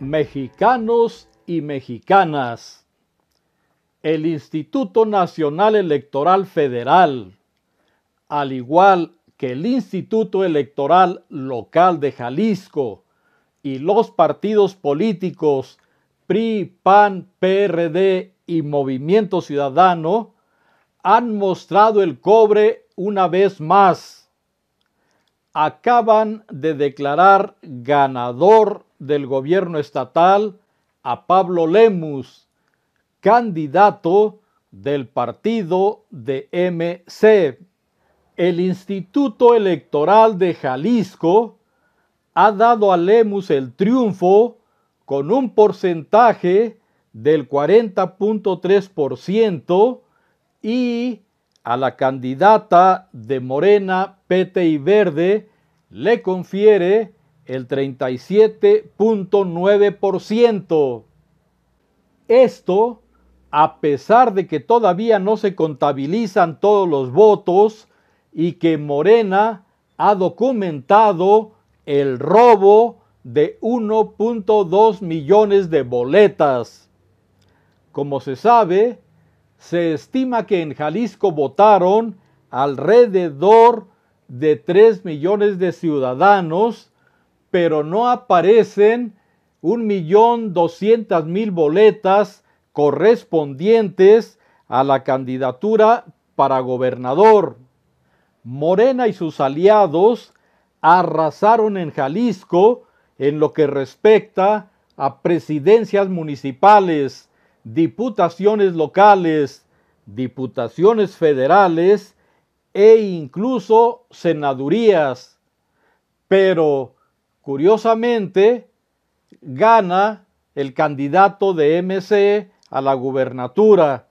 mexicanos y mexicanas, el Instituto Nacional Electoral Federal, al igual que el Instituto Electoral Local de Jalisco y los partidos políticos PRI, PAN, PRD y Movimiento Ciudadano, han mostrado el cobre una vez más. Acaban de declarar ganador del gobierno estatal a Pablo Lemus, candidato del partido de MC. El Instituto Electoral de Jalisco ha dado a Lemus el triunfo con un porcentaje del 40.3% y a la candidata de Morena, PT y Verde le confiere el 37.9%. Esto, a pesar de que todavía no se contabilizan todos los votos y que Morena ha documentado el robo de 1.2 millones de boletas. Como se sabe, se estima que en Jalisco votaron alrededor de 3 millones de ciudadanos pero no aparecen un millón doscientas mil boletas correspondientes a la candidatura para gobernador. Morena y sus aliados arrasaron en Jalisco en lo que respecta a presidencias municipales, diputaciones locales, diputaciones federales e incluso senadurías. Pero Curiosamente, gana el candidato de MC a la gubernatura.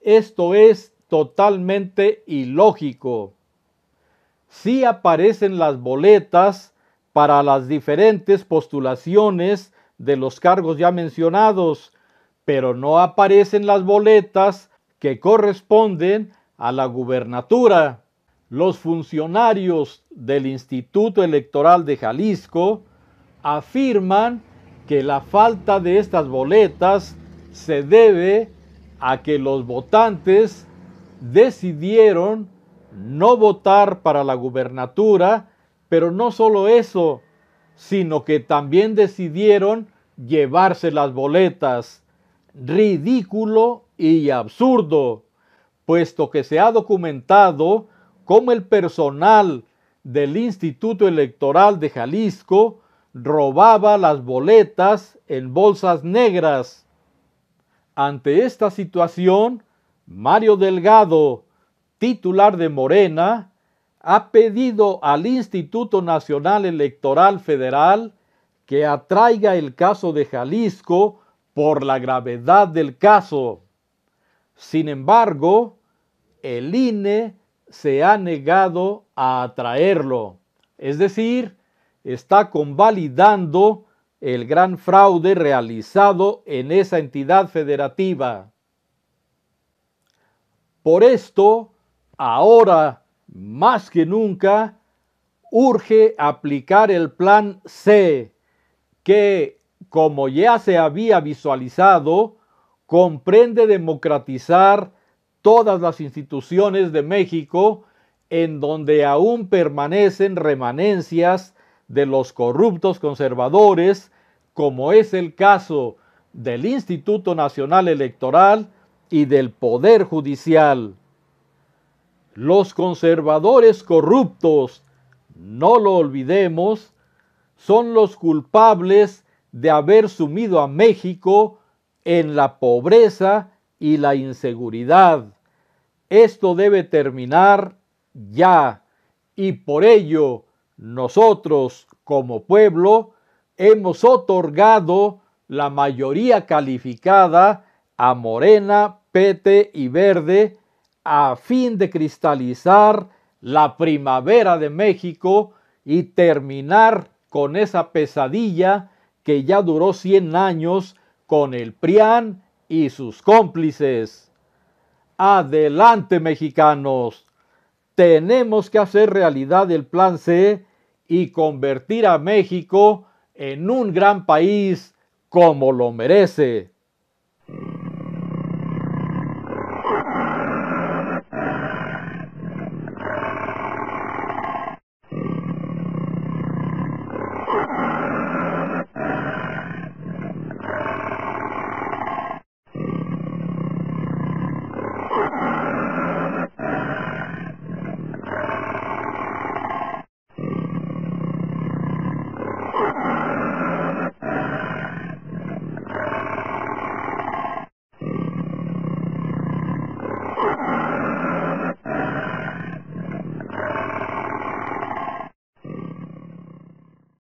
Esto es totalmente ilógico. Sí aparecen las boletas para las diferentes postulaciones de los cargos ya mencionados, pero no aparecen las boletas que corresponden a la gubernatura los funcionarios del Instituto Electoral de Jalisco afirman que la falta de estas boletas se debe a que los votantes decidieron no votar para la gubernatura, pero no solo eso, sino que también decidieron llevarse las boletas. Ridículo y absurdo, puesto que se ha documentado cómo el personal del Instituto Electoral de Jalisco robaba las boletas en bolsas negras. Ante esta situación, Mario Delgado, titular de Morena, ha pedido al Instituto Nacional Electoral Federal que atraiga el caso de Jalisco por la gravedad del caso. Sin embargo, el INE se ha negado a atraerlo. Es decir, está convalidando el gran fraude realizado en esa entidad federativa. Por esto, ahora más que nunca, urge aplicar el plan C, que, como ya se había visualizado, comprende democratizar todas las instituciones de México en donde aún permanecen remanencias de los corruptos conservadores, como es el caso del Instituto Nacional Electoral y del Poder Judicial. Los conservadores corruptos, no lo olvidemos, son los culpables de haber sumido a México en la pobreza y la inseguridad. Esto debe terminar ya y por ello nosotros como pueblo hemos otorgado la mayoría calificada a Morena, Pete y Verde a fin de cristalizar la primavera de México y terminar con esa pesadilla que ya duró 100 años con el PRIAN y sus cómplices. Adelante mexicanos, tenemos que hacer realidad el plan C y convertir a México en un gran país como lo merece.